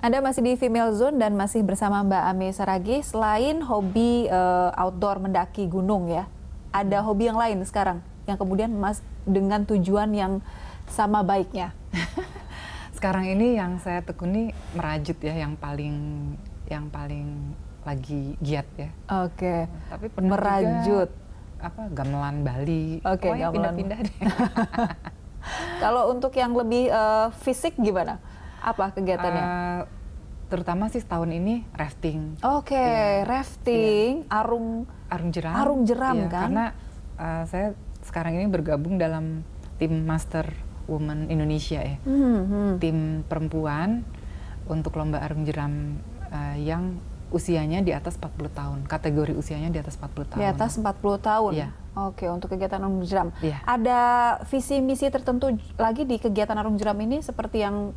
Anda masih di Female Zone dan masih bersama Mbak Ami Saragi. Selain hobi uh, outdoor mendaki gunung ya, ada hobi yang lain sekarang yang kemudian mas dengan tujuan yang sama baiknya. sekarang ini yang saya tekuni merajut ya, yang paling yang paling lagi giat ya. Oke. Okay. Tapi merajut juga, apa gamelan Bali. Oke, okay, oh, Pindah-pindah deh. Kalau untuk yang lebih uh, fisik gimana? Apa kegiatannya? Uh, terutama sih tahun ini rafting. Oke, okay, ya, rafting, ya. arung arung jeram. Arung jeram ya, kan? Karena uh, saya sekarang ini bergabung dalam tim Master Woman Indonesia ya. Mm -hmm. Tim perempuan untuk lomba arung jeram uh, yang usianya di atas 40 tahun. Kategori usianya di atas 40 tahun. Di atas 40 tahun. Ya. Oke, untuk kegiatan arung jeram. Ya. Ada visi misi tertentu lagi di kegiatan arung jeram ini seperti yang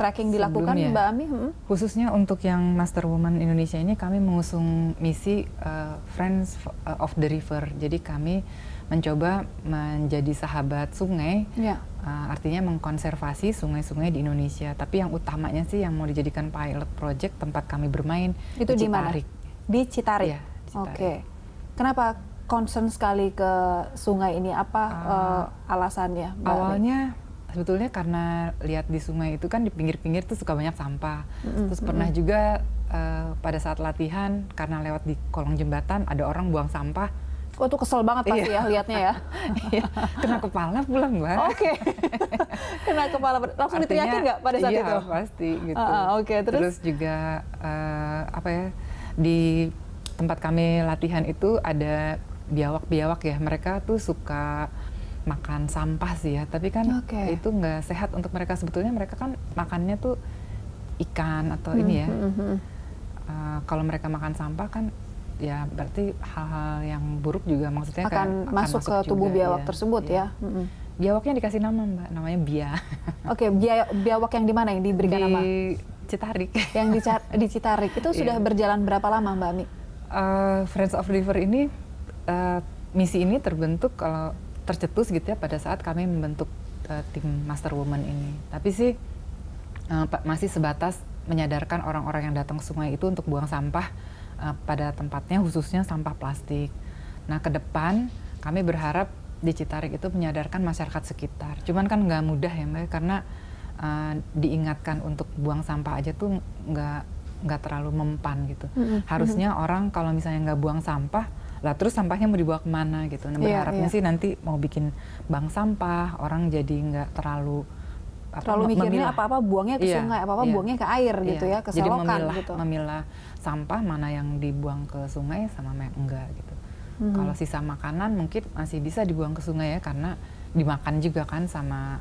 tracking dilakukan Sebelumnya, Mbak Ami? Hmm? Khususnya untuk yang Master Woman Indonesia ini kami mengusung misi uh, Friends eh, of the River. Jadi kami mencoba menjadi sahabat sungai, yeah. Ya. uh, artinya mengkonservasi sungai-sungai di Indonesia. Tapi yang utamanya sih yang mau dijadikan pilot project tempat kami bermain itu di, di Di Citarik. Ya, Oke. Okay. Kenapa concern sekali ke sungai ini? Apa uh, uh, alasannya? awalnya sebetulnya karena lihat di sungai itu kan di pinggir-pinggir tuh suka banyak sampah. Mm-hmm. Terus pernah juga uh, pada saat latihan karena lewat di kolong jembatan ada orang buang sampah. Oh tuh kesel banget pasti iya. ya lihatnya ya. Iya. Kena kepala pulang mbak. Oke. Okay. Kena kepala langsung Artinya, diteriakin nggak pada saat iya, itu? Iya pasti gitu. uh, Oke okay, terus. Terus juga uh, apa ya di tempat kami latihan itu ada biawak-biawak ya mereka tuh suka makan sampah sih ya, tapi kan okay. itu nggak sehat untuk mereka sebetulnya mereka kan makannya tuh ikan atau hmm, ini ya. Hmm, Uh, kalau mereka makan sampah kan ya berarti hal-hal yang buruk juga maksudnya akan, kan, masuk akan masuk ke tubuh juga, biawak ya. tersebut iya. ya. ya. -hmm. Biawaknya dikasih nama mbak, namanya bia. Oke, okay, biawak yang di mana yang diberikan di nama? Citarik. Yang di, Citarik itu sudah yeah. berjalan berapa lama mbak Mi? Uh, eh, Friends of River ini uh, misi ini terbentuk kalau tercetus gitu ya pada saat kami membentuk uh, tim Master Woman ini. Tapi sih uh, masih sebatas menyadarkan orang-orang yang datang ke sungai itu untuk buang sampah uh, pada tempatnya khususnya sampah plastik. Nah ke depan kami berharap di Citarik itu menyadarkan masyarakat sekitar. Cuman kan nggak mudah ya mbak karena uh, diingatkan untuk buang sampah aja tuh nggak nggak terlalu mempan gitu. Mm -hmm. Harusnya orang kalau misalnya nggak buang sampah lah terus sampahnya mau dibawa kemana gitu nah iya, berharapnya yeah, sih nanti mau bikin bank sampah orang jadi nggak terlalu apa, terlalu mikirnya apa-apa buangnya ke yeah, sungai apa-apa yeah. buangnya ke air yeah. gitu ya ke jadi selokan memilah, gitu memilah sampah mana yang dibuang ke sungai sama yang enggak gitu hmm. kalau sisa makanan mungkin masih bisa dibuang ke sungai ya karena dimakan juga kan sama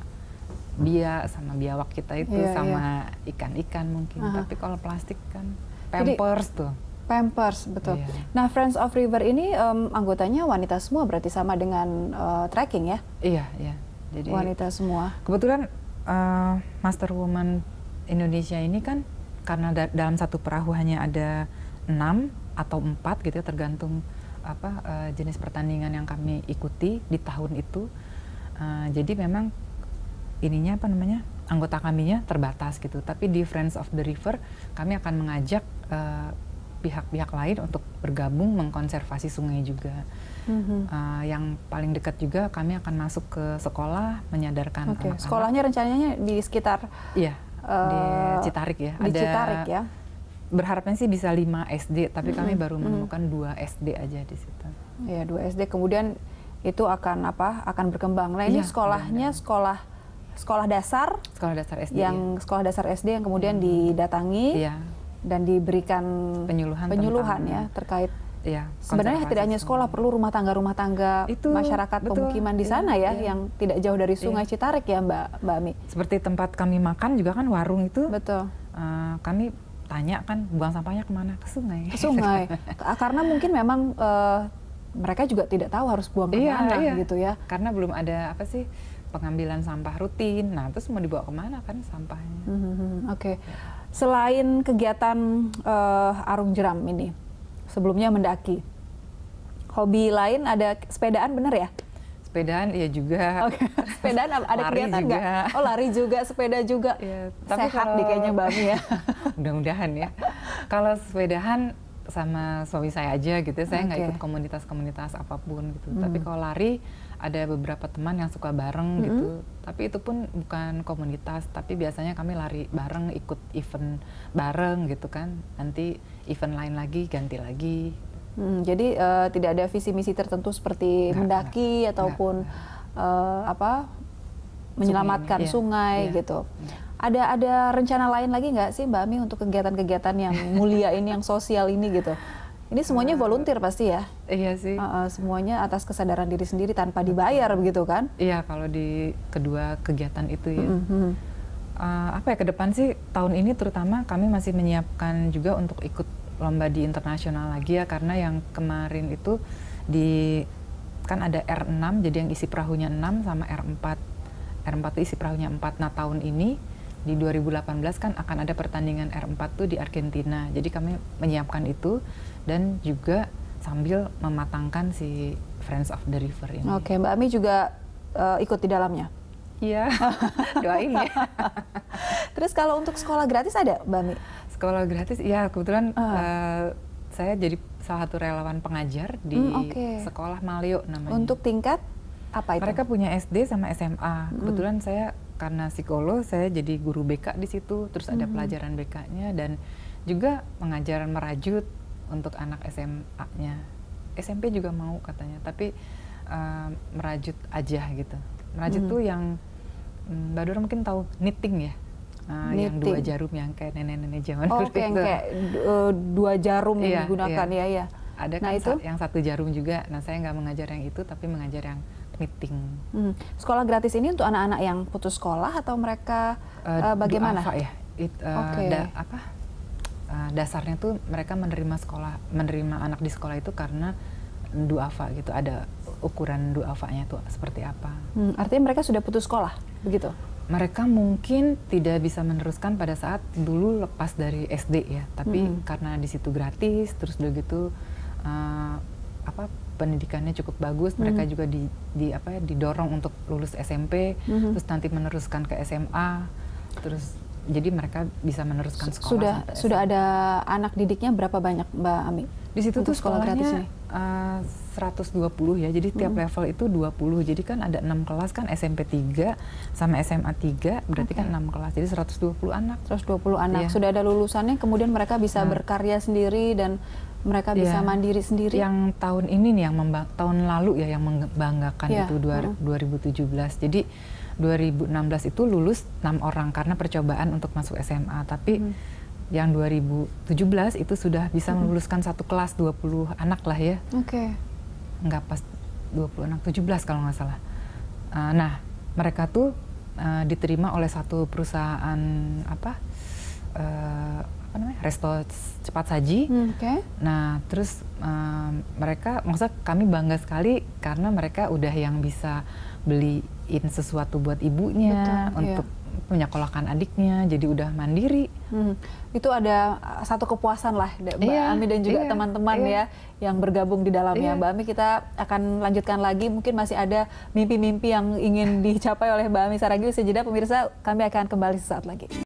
bia sama biawak kita itu yeah, iya. sama ikan-ikan yeah. mungkin uh -huh. tapi kalau plastik kan pampers Jadi, tuh Pampers betul. Iya. Nah, Friends of River ini um, anggotanya wanita semua berarti sama dengan uh, eh, trekking ya? Iya, iya. Jadi wanita semua. Kebetulan uh, Master Woman Indonesia ini kan karena da dalam satu perahu hanya ada enam atau empat gitu ya, tergantung apa uh, jenis pertandingan yang kami ikuti di tahun itu. Uh, jadi memang ininya apa namanya? anggota kaminya terbatas gitu. Tapi di Friends of the River kami akan mengajak uh, pihak-pihak lain untuk bergabung mengkonservasi sungai juga. Mm-hmm. Uh, yang paling dekat juga kami akan masuk ke sekolah menyadarkan okay. anak-anak. Sekolahnya rencananya di sekitar Iya, uh, di eh, Citarik ya. Di Ada, Citarik ya. Berharapnya sih bisa 5 SD, tapi mm-hmm. kami mhm, baru mhm. menemukan mm-hmm. SD aja di situ. Ya, dua SD kemudian itu akan apa? akan berkembang. Nah, ini ya, sekolahnya sekolah sekolah dasar sekolah dasar SD yang ya. sekolah dasar SD yang kemudian mhm. didatangi. Iya dan diberikan penyuluhan penyuluhan ya, ya. terkait ya, sebenarnya tidak hanya sekolah perlu rumah tangga rumah tangga itu, masyarakat betul, pemukiman di iya, sana iya, ya iya. yang tidak jauh dari iya. sungai iya. Citarik ya Mbak Mbak Ami. seperti tempat kami makan juga kan warung itu betul uh, kami tanya kan buang sampahnya kemana ke sungai ke sungai karena mungkin memang uh, mereka juga tidak tahu harus buang iya, kemana iya, gitu ya karena belum ada apa sih pengambilan sampah rutin nah terus mau dibawa kemana kan sampahnya mm -hmm, oke okay. Selain kegiatan uh, arung jeram ini, sebelumnya mendaki. Hobi lain ada sepedaan bener ya? Sepedaan ya juga. Okay. Sepedaan ada lari kegiatan juga. Oh lari juga, sepeda juga. Ya, tapi Sehat kalau... di kayaknya Bami ya. Mudah-mudahan ya. kalau sepedaan sama suami saya aja gitu, ya, saya nggak okay. ikut komunitas-komunitas apapun gitu. Hmm. Tapi kalau lari ada beberapa teman yang suka bareng mm -hmm. gitu tapi itu pun bukan komunitas tapi biasanya kami lari bareng ikut event bareng gitu kan nanti event lain lagi ganti lagi hmm, jadi uh, tidak ada visi misi tertentu seperti enggak, mendaki enggak, ataupun enggak, Uh, eh, apa menyelamatkan sungai, iya. sungai iya, gitu iya. ada ada rencana lain lagi nggak sih Mbak Ami untuk kegiatan-kegiatan yang mulia ini yang sosial ini gitu ini semuanya volunteer pasti ya? Iya sih. Uh, uh, semuanya atas kesadaran diri sendiri tanpa dibayar begitu kan? Iya kalau di kedua kegiatan itu ya. Mm -hmm. uh, apa ya ke depan sih tahun ini terutama kami masih menyiapkan juga untuk ikut lomba di internasional lagi ya karena yang kemarin itu di kan ada R6 jadi yang isi perahunya 6 sama R4 R4 itu isi perahunya 4 nah tahun ini di 2018 kan akan ada pertandingan R4 tuh di Argentina. Jadi kami menyiapkan itu dan juga sambil mematangkan si Friends of the River ini. Oke, Mbak Ami juga uh, ikut di dalamnya. Iya, doain ya. Terus kalau untuk sekolah gratis ada, Mbak Ami? Sekolah gratis, ya kebetulan uh. Uh, saya jadi salah satu relawan pengajar di hmm, okay. sekolah Malio namanya. Untuk tingkat apa itu? Mereka punya SD sama SMA. Hmm. Kebetulan hmm. saya karena psikolog saya jadi guru BK di situ terus ada hmm. pelajaran BK-nya dan juga pengajaran merajut untuk anak SMA-nya SMP juga mau katanya tapi uh, merajut aja gitu merajut hmm. tuh yang hmm, baru mbak Dora mungkin tahu knitting ya Uh, yang dua jarum yang kayak nenek-nenek zaman oh, okay, itu. yang kayak eh, dua jarum yang iya, digunakan iya. ya ya. Ada nah, kan nah, itu? yang satu jarum juga. Nah saya nggak mengajar yang itu tapi mengajar yang meeting. Hmm. Sekolah gratis ini untuk anak-anak yang putus sekolah atau mereka uh, uh, bagaimana? Duafa ya, It, uh, eh, okay. da, apa uh, dasarnya tuh mereka menerima sekolah, menerima anak di sekolah itu karena duafa gitu. Ada ukuran duafanya tuh seperti apa? Hmm, artinya mereka sudah putus sekolah, begitu? mereka mungkin tidak bisa meneruskan pada saat dulu lepas dari SD ya, tapi -hmm. karena di situ gratis, terus udah gitu uh, apa pendidikannya cukup bagus, mm. mereka juga di, di apa ya didorong untuk lulus SMP, mm. terus nanti meneruskan ke SMA, terus jadi mereka bisa meneruskan sekolah. Sudah sudah ada anak didiknya berapa banyak Mbak Ami? Di situ tuh sekolah gratisnya. Uh, 120 ya. Jadi tiap hmm. level itu 20. Jadi kan ada 6 kelas kan SMP 3 sama SMA 3, berarti okay. kan 6 kelas. Jadi 120 anak. 120 anak. Ya. Sudah ada lulusannya kemudian mereka bisa nah. berkarya sendiri dan mereka iya. bisa ya. mandiri sendiri. Yang tahun ini nih yang tahun lalu ya yang membanggakan ya. itu dua, hmm. 2017. Jadi 2016 itu lulus 6 orang karena percobaan untuk masuk SMA, tapi hmm yang 2017 itu sudah bisa hmm. meluluskan satu kelas 20 anak lah ya. Oke. Okay nggak pas 26 17 kalau nggak salah. Uh, nah, mereka tuh uh, diterima oleh satu perusahaan apa? Uh, apa namanya? resto cepat saji. Hmm, okay. Nah, terus uh, mereka maksudnya kami bangga sekali karena mereka udah yang bisa beliin sesuatu buat ibunya Betul, iya. untuk menyekolahkan adiknya jadi udah mandiri hmm. itu ada ah, satu kepuasan lah mbak iya, Ami dan juga iya, teman-teman iya, iya. ya yang bergabung di dalamnya iya. mbak Ami kita akan lanjutkan lagi mungkin masih ada mimpi-mimpi yang ingin dicapai oleh mbak Ami Saragi usai jeda pemirsa kami akan kembali sesaat lagi